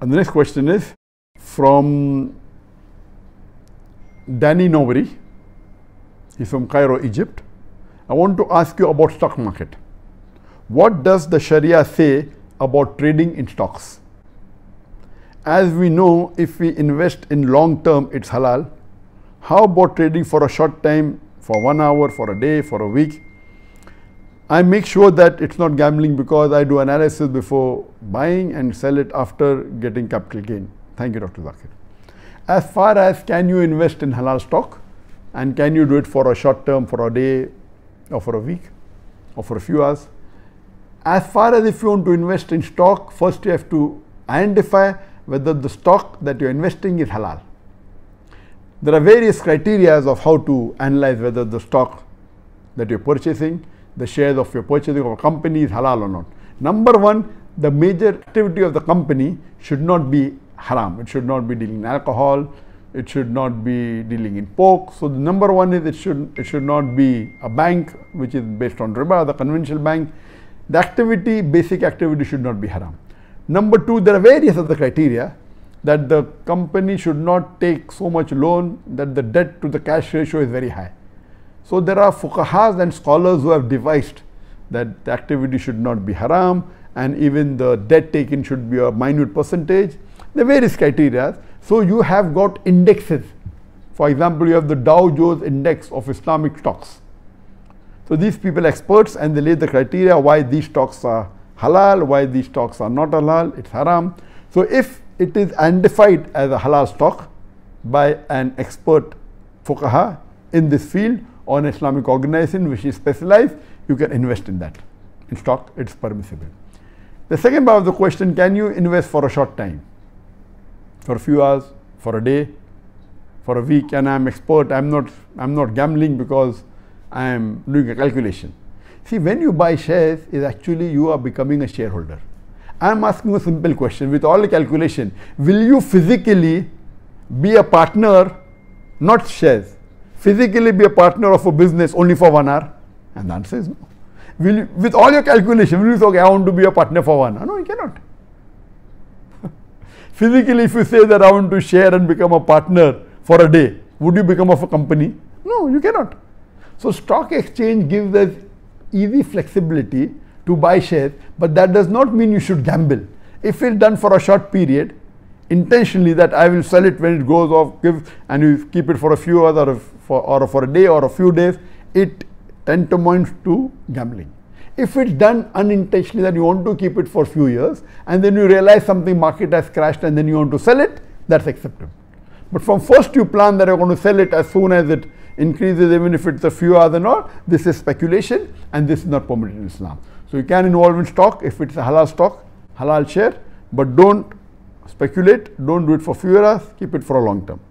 And the next question is from Danny Nobody. He's from Cairo, Egypt. I want to ask you about stock market. What does the Sharia say about trading in stocks? As we know, if we invest in long term, it's halal. How about trading for a short time, for one hour, for a day, for a week? I make sure that it's not gambling because I do analysis before buying and sell it after getting capital gain. Thank you, Dr. Zakir. As far as can you invest in halal stock and can you do it for a short term, for a day or for a week or for a few hours. As far as if you want to invest in stock, first you have to identify whether the stock that you're investing is halal. There are various criteria of how to analyze whether the stock that you're purchasing the shares of your purchasing of a company is halal or not. Number one, the major activity of the company should not be haram. It should not be dealing in alcohol. It should not be dealing in pork. So the number one is it should it should not be a bank which is based on riba, the conventional bank. The activity, basic activity, should not be haram. Number two, there are various other criteria that the company should not take so much loan that the debt to the cash ratio is very high. So there are fuqahas and scholars who have devised that the activity should not be haram and even the debt taken should be a minute percentage. There are various criteria. So you have got indexes. For example, you have the Dow Jones Index of Islamic stocks. So these people experts and they lay the criteria why these stocks are halal, why these stocks are not halal, it's haram. So if it is identified as a halal stock by an expert fuqaha in this field or an Islamic organization which is specialized, you can invest in that. In stock, it's permissible. The second part of the question, can you invest for a short time? For a few hours, for a day, for a week, and I'm expert, I'm not I'm not gambling because I am doing a calculation. See, when you buy shares, is actually you are becoming a shareholder. I am asking a simple question with all the calculation. Will you physically be a partner, not shares? physically be a partner of a business only for one hour? And the answer is no. Will you, with all your calculation, will you say, okay, I want to be a partner for one hour? No, you cannot. physically, if you say that I want to share and become a partner for a day, would you become of a company? No, you cannot. So stock exchange gives us easy flexibility to buy shares, but that does not mean you should gamble. If it's done for a short period, intentionally that I will sell it when it goes off, give and you keep it for a few hours or, for, or for a day or a few days, it tantamounts to gambling. If it's done unintentionally that you want to keep it for few years and then you realize something market has crashed and then you want to sell it, that's acceptable. But from first you plan that you're going to sell it as soon as it increases even if it's a few hours and all, this is speculation and this is not permitted in Islam. So you can involve in stock if it's a halal stock, halal share, but don't speculate, don't do it for few hours, keep it for a long term.